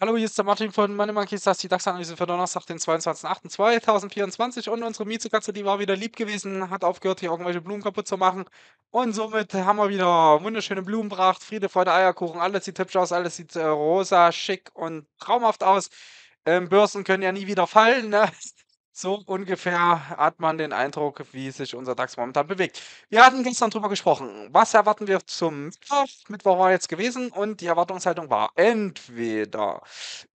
Hallo, hier ist der Martin von Money Monkeys, das ist die DAX-Analyse für Donnerstag, den 22.08.2024 und unsere Mietzekatze, die war wieder lieb gewesen, hat aufgehört, hier irgendwelche Blumen kaputt zu machen und somit haben wir wieder wunderschöne Blumen gebracht, Friede, Freude, Eierkuchen, alles sieht hübsch aus, alles sieht äh, rosa, schick und traumhaft aus. Ähm, Börsen können ja nie wieder fallen, ne? So ungefähr hat man den Eindruck, wie sich unser DAX momentan bewegt. Wir hatten gestern drüber gesprochen. Was erwarten wir zum Mittwoch? Mittwoch war jetzt gewesen und die Erwartungshaltung war entweder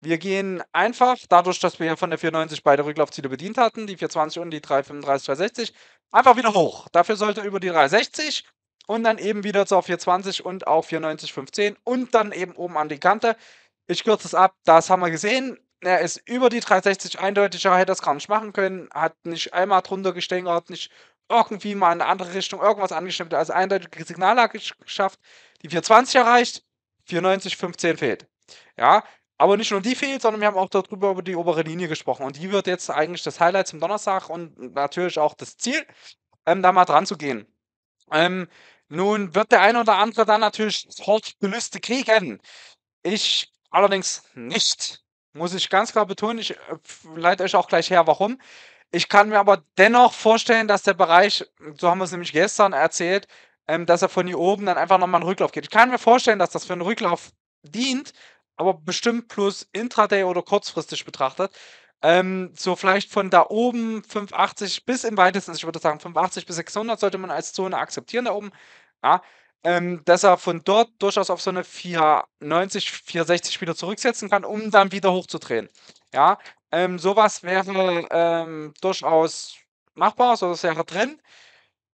wir gehen einfach, dadurch, dass wir von der 490 beide Rücklaufziele bedient hatten, die 420 und die 335, 360, einfach wieder hoch. Dafür sollte über die 360 und dann eben wieder zur 420 und auch 490, 510 und dann eben oben an die Kante. Ich kürze es ab, das haben wir gesehen er ist über die 360 eindeutiger, hätte das gar nicht machen können, hat nicht einmal drunter gestängert, nicht irgendwie mal in eine andere Richtung irgendwas angeschnippt, also eindeutige Signallage geschafft, die 420 erreicht, 490, 15 fehlt. Ja, aber nicht nur die fehlt, sondern wir haben auch darüber über die obere Linie gesprochen und die wird jetzt eigentlich das Highlight zum Donnerstag und natürlich auch das Ziel, ähm, da mal dran zu gehen. Ähm, nun wird der eine oder andere dann natürlich Hortgelüste kriegen. Ich allerdings nicht. Muss ich ganz klar betonen, ich äh, leite euch auch gleich her, warum. Ich kann mir aber dennoch vorstellen, dass der Bereich, so haben wir es nämlich gestern erzählt, ähm, dass er von hier oben dann einfach nochmal einen Rücklauf geht. Ich kann mir vorstellen, dass das für einen Rücklauf dient, aber bestimmt plus Intraday oder kurzfristig betrachtet. Ähm, so vielleicht von da oben 580 bis im weitesten, ich würde sagen 580 bis 600 sollte man als Zone akzeptieren da oben. Ja, ähm, dass er von dort durchaus auf so eine 490, 460 wieder zurücksetzen kann, um dann wieder hochzudrehen. Ja, ähm, sowas wäre ähm, durchaus machbar, so das wäre drin.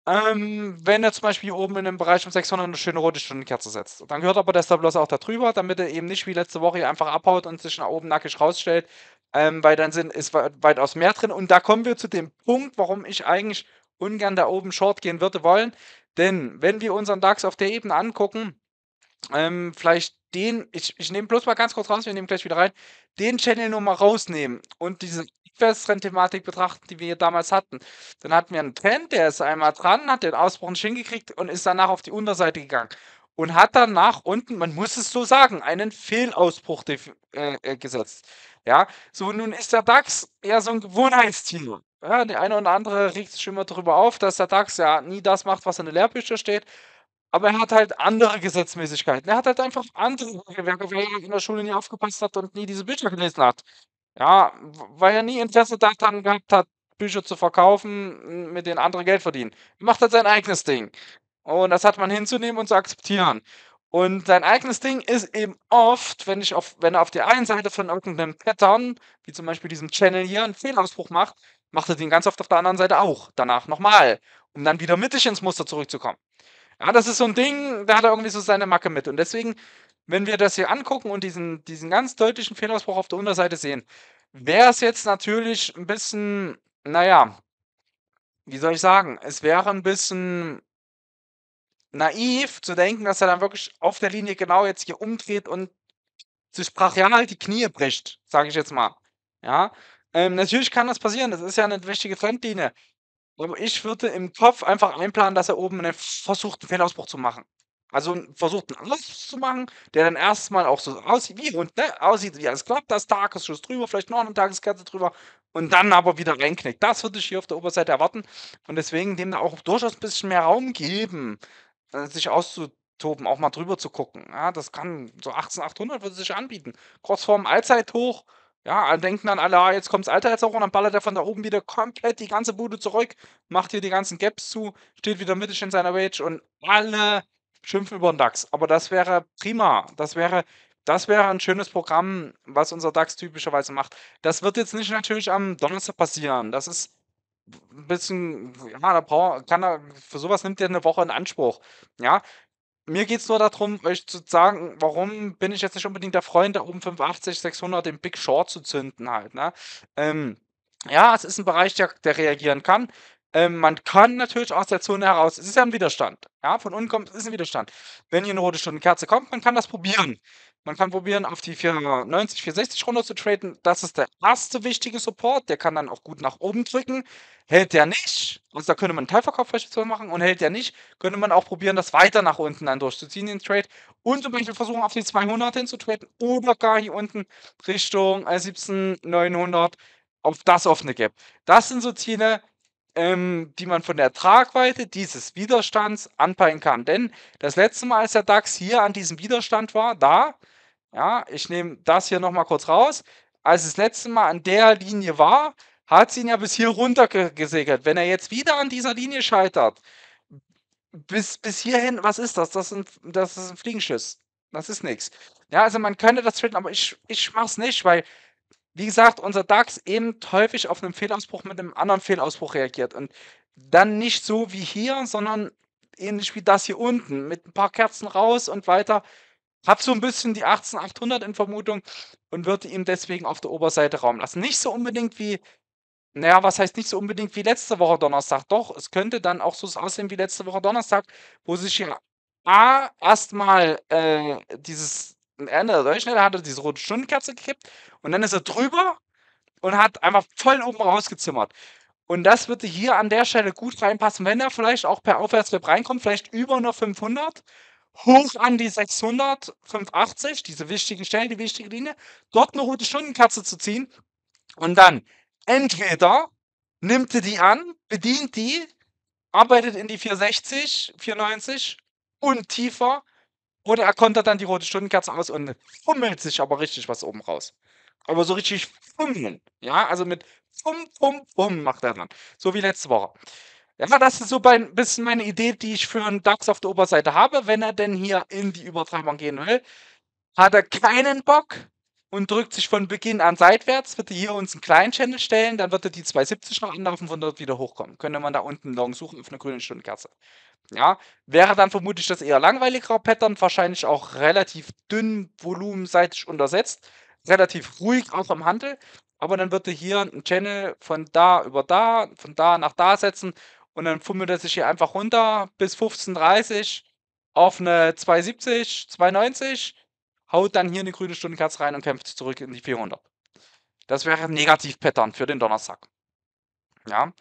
Ähm, wenn er zum Beispiel oben in dem Bereich um 600 eine schöne rote Stundenkerze setzt. Dann gehört aber der Stablos auch darüber, damit er eben nicht wie letzte Woche einfach abhaut und sich nach oben nackig rausstellt, ähm, weil dann sind, ist weitaus mehr drin. Und da kommen wir zu dem Punkt, warum ich eigentlich ungern da oben Short gehen würde wollen, denn wenn wir unseren DAX auf der Ebene angucken, ähm, vielleicht den, ich, ich nehme bloß mal ganz kurz raus, wir nehmen gleich wieder rein, den Channel nur mal rausnehmen und diese Inverse-Trend-Thematik betrachten, die wir damals hatten. Dann hatten wir einen Trend, der ist einmal dran, hat den Ausbruch nicht hingekriegt und ist danach auf die Unterseite gegangen und hat dann nach unten, man muss es so sagen, einen Fehlausbruch äh, äh, gesetzt. Ja, so nun ist der DAX eher so ein Gewohnheitstier ja, der eine oder andere regt sich immer darüber auf, dass der DAX ja nie das macht, was in den Lehrbüchern steht. Aber er hat halt andere Gesetzmäßigkeiten. Er hat halt einfach andere Werke, weil er in der Schule nie aufgepasst hat und nie diese Bücher gelesen hat. Ja, weil er nie Interesse daran gehabt hat, Bücher zu verkaufen, mit denen andere Geld verdienen. Er macht halt sein eigenes Ding. Und das hat man hinzunehmen und zu akzeptieren. Und sein eigenes Ding ist eben oft, wenn ich auf, wenn er auf der einen Seite von irgendeinem Pattern, wie zum Beispiel diesem Channel hier, einen Fehlausbruch macht, macht er den ganz oft auf der anderen Seite auch. Danach nochmal, um dann wieder mittig ins Muster zurückzukommen. Ja, das ist so ein Ding, da hat er irgendwie so seine Macke mit. Und deswegen, wenn wir das hier angucken und diesen, diesen ganz deutlichen Fehlausbruch auf der Unterseite sehen, wäre es jetzt natürlich ein bisschen, naja, wie soll ich sagen, es wäre ein bisschen naiv zu denken, dass er dann wirklich auf der Linie genau jetzt hier umdreht und sich brachial die Knie bricht, sage ich jetzt mal. Ja, ähm, natürlich kann das passieren, das ist ja eine wichtige Trendlinie. Aber ich würde im Kopf einfach einplanen, dass er oben einen versuchten Fehlausbruch zu machen. Also versucht, einen Ausbruch zu machen, der dann erstmal auch so aussieht wie und ne, aussieht wie alles klappt, das Tagesschuss drüber, vielleicht noch eine Tageskerze drüber und dann aber wieder reinknickt. Das würde ich hier auf der Oberseite erwarten und deswegen dem da auch durchaus ein bisschen mehr Raum geben, äh, sich auszutoben, auch mal drüber zu gucken. Ja, das kann so 18800 würde sich anbieten. Kurz vorm Allzeithoch ja, denken dann alle, ah, jetzt kommt das Alter jetzt auch und dann ballert er von da oben wieder komplett die ganze Bude zurück, macht hier die ganzen Gaps zu, steht wieder mittig in seiner Rage und alle schimpfen über den DAX. Aber das wäre prima. Das wäre, das wäre ein schönes Programm, was unser DAX typischerweise macht. Das wird jetzt nicht natürlich am Donnerstag passieren. Das ist ein bisschen, ja, da braucht, kann er, für sowas nimmt er eine Woche in Anspruch. Ja, mir geht es nur darum, euch zu sagen, warum bin ich jetzt nicht unbedingt der Freund, da oben 580, 600 den Big Short zu zünden halt. Ne? Ähm, ja, es ist ein Bereich, der, der reagieren kann. Ähm, man kann natürlich aus der Zone heraus, es ist ja ein Widerstand. Ja, von unten kommt, es ist ein Widerstand. Wenn hier eine rote Stundenkerze kommt, man kann das probieren. Man kann probieren, auf die 490, 460 runter zu traden. Das ist der erste wichtige Support. Der kann dann auch gut nach oben drücken. Hält der nicht, also da könnte man einen Teilverkauf machen und hält der nicht, könnte man auch probieren, das weiter nach unten dann durchzuziehen, den Trade. Und zum Beispiel versuchen, auf die 200 hinzutraden oder gar hier unten Richtung 17900 äh, auf das offene Gap. Das sind so Ziele, ähm, die man von der Tragweite dieses Widerstands anpeilen kann. Denn das letzte Mal, als der DAX hier an diesem Widerstand war, da, ja, ich nehme das hier nochmal kurz raus, als das letzte Mal an der Linie war, hat sie ihn ja bis hier runter gesegelt. Wenn er jetzt wieder an dieser Linie scheitert, bis, bis hierhin, was ist das? Das ist ein, das ist ein Fliegenschiss. Das ist nichts. Ja, also man könnte das finden, aber ich, ich es nicht, weil wie gesagt, unser DAX eben häufig auf einen Fehlausbruch mit einem anderen Fehlausbruch reagiert. Und dann nicht so wie hier, sondern ähnlich wie das hier unten, mit ein paar Kerzen raus und weiter. Hab so ein bisschen die 18800 in Vermutung und würde ihm deswegen auf der Oberseite Raum lassen. Nicht so unbedingt wie, naja, was heißt nicht so unbedingt wie letzte Woche Donnerstag? Doch, es könnte dann auch so aussehen wie letzte Woche Donnerstag, wo sich ja A, erstmal äh, dieses ein der also Deutschländer hatte diese rote Stundenkerze gekippt und dann ist er drüber und hat einfach voll oben rausgezimmert. Und das würde hier an der Stelle gut reinpassen, wenn er vielleicht auch per Aufwärtsweb reinkommt, vielleicht über nur 500, hoch an die 600, 580, diese wichtigen Stellen, die wichtige Linie, dort eine rote Stundenkerze zu ziehen und dann entweder nimmt er die an, bedient die, arbeitet in die 460, 490 und tiefer oder er konnte dann die rote Stundenkerze aus und fummelt sich aber richtig was oben raus. Aber so richtig fummeln. Ja, also mit fum, fum, fum macht er dann. So wie letzte Woche. Ja, das ist so ein bisschen meine Idee, die ich für einen DAX auf der Oberseite habe. Wenn er denn hier in die Übertreibung gehen will, hat er keinen Bock, und drückt sich von Beginn an seitwärts, wird er hier uns einen kleinen Channel stellen, dann wird er die 270 noch anlaufen, von dort wieder hochkommen. Könnte man da unten Long suchen auf einer grünen Stundenkerze. Ja, wäre dann vermutlich das eher langweiligere Pattern, wahrscheinlich auch relativ dünn volumenseitig untersetzt, relativ ruhig auch im Handel, aber dann wird er hier einen Channel von da über da, von da nach da setzen und dann fummelt er sich hier einfach runter bis 15.30 auf eine 270, 290, haut dann hier eine grüne Stundenkerze rein und kämpft zurück in die 400. Das wäre ein Negativ-Pattern für den Donnerstag. Ja.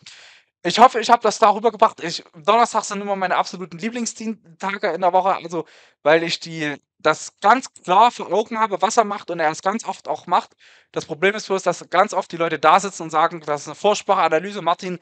Ich hoffe, ich habe das darüber gebracht. Ich, Donnerstag sind immer meine absoluten Lieblingstage in der Woche, also weil ich die, das ganz klar vor Augen habe, was er macht und er es ganz oft auch macht. Das Problem ist bloß, dass ganz oft die Leute da sitzen und sagen, das ist eine Vorsprache, Analyse, Martin,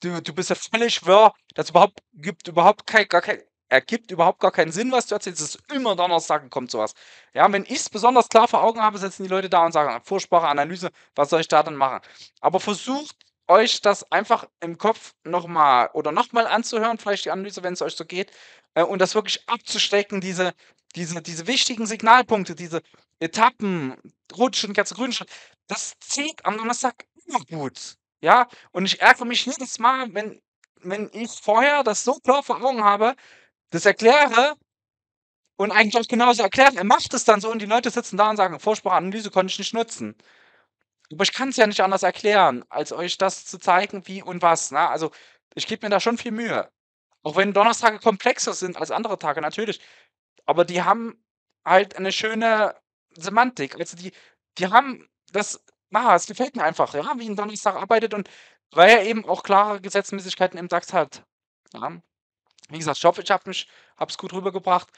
du, du bist ja völlig wirr, das überhaupt gibt überhaupt kein, gar kein, ergibt überhaupt gar keinen Sinn, was du erzählst. Es ist immer Donnerstag kommt sowas. Ja, wenn ich es besonders klar vor Augen habe, setzen die Leute da und sagen, furchtbare Analyse, was soll ich da dann machen? Aber versucht euch das einfach im Kopf nochmal oder nochmal anzuhören, vielleicht die Analyse, wenn es euch so geht, äh, und das wirklich abzustecken, diese, diese, diese wichtigen Signalpunkte, diese Etappen, Rutschen, ganze Grünschritt, das zieht am Donnerstag immer gut. Ja, und ich ärgere mich jedes Mal, wenn, wenn ich vorher das so klar vor Augen habe, das erkläre und eigentlich auch genauso erkläre, Er macht es dann so und die Leute sitzen da und sagen, Vorsprachanalyse konnte ich nicht nutzen. Aber ich kann es ja nicht anders erklären, als euch das zu zeigen, wie und was. Ne? Also ich gebe mir da schon viel Mühe. Auch wenn Donnerstage komplexer sind als andere Tage, natürlich. Aber die haben halt eine schöne Semantik. Also die, die haben das, ah, es gefällt mir einfach, ja, wie ein Donnerstag arbeitet und weil er eben auch klare Gesetzmäßigkeiten im DAX hat. Ja? Wie gesagt, ich hoffe, ich habe es gut rübergebracht.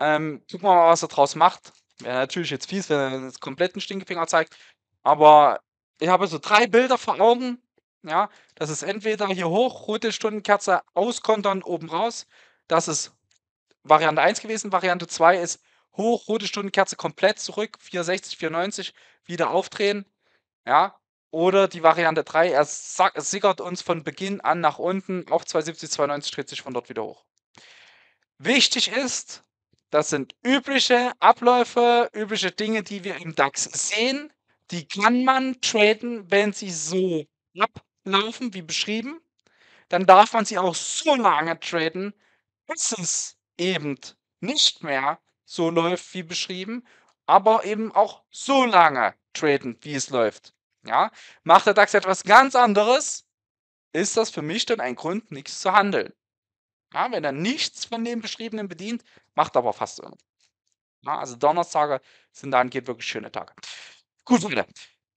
Ähm, gucken wir mal, was er draus macht. Wäre natürlich jetzt fies, wenn er jetzt kompletten Stinkefinger zeigt. Aber ich habe so drei Bilder vor Augen. Ja, das ist entweder hier hoch, rote Stundenkerze auskontern, oben raus. Das ist Variante 1 gewesen. Variante 2 ist hoch, rote Stundenkerze komplett zurück, 460, 490, wieder aufdrehen. Ja, oder die Variante 3, er sickert uns von Beginn an nach unten auf 270, 290, dreht sich von dort wieder hoch. Wichtig ist, das sind übliche Abläufe, übliche Dinge, die wir im DAX sehen. Die kann man traden, wenn sie so ablaufen, wie beschrieben. Dann darf man sie auch so lange traden, bis es eben nicht mehr so läuft, wie beschrieben, aber eben auch so lange traden, wie es läuft. Ja, macht der DAX etwas ganz anderes, ist das für mich dann ein Grund, nichts zu handeln. Ja, wenn er nichts von dem Beschriebenen bedient, macht er aber fast irgendwas. Ja, also Donnerstage sind dahingehend wirklich schöne Tage. Gut, Freunde.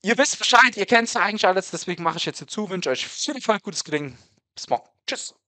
Ihr wisst Bescheid, ihr kennt es eigentlich alles, deswegen mache ich jetzt hier zu, wünsche euch viel Erfolg, gutes Gelingen. Bis morgen. Tschüss.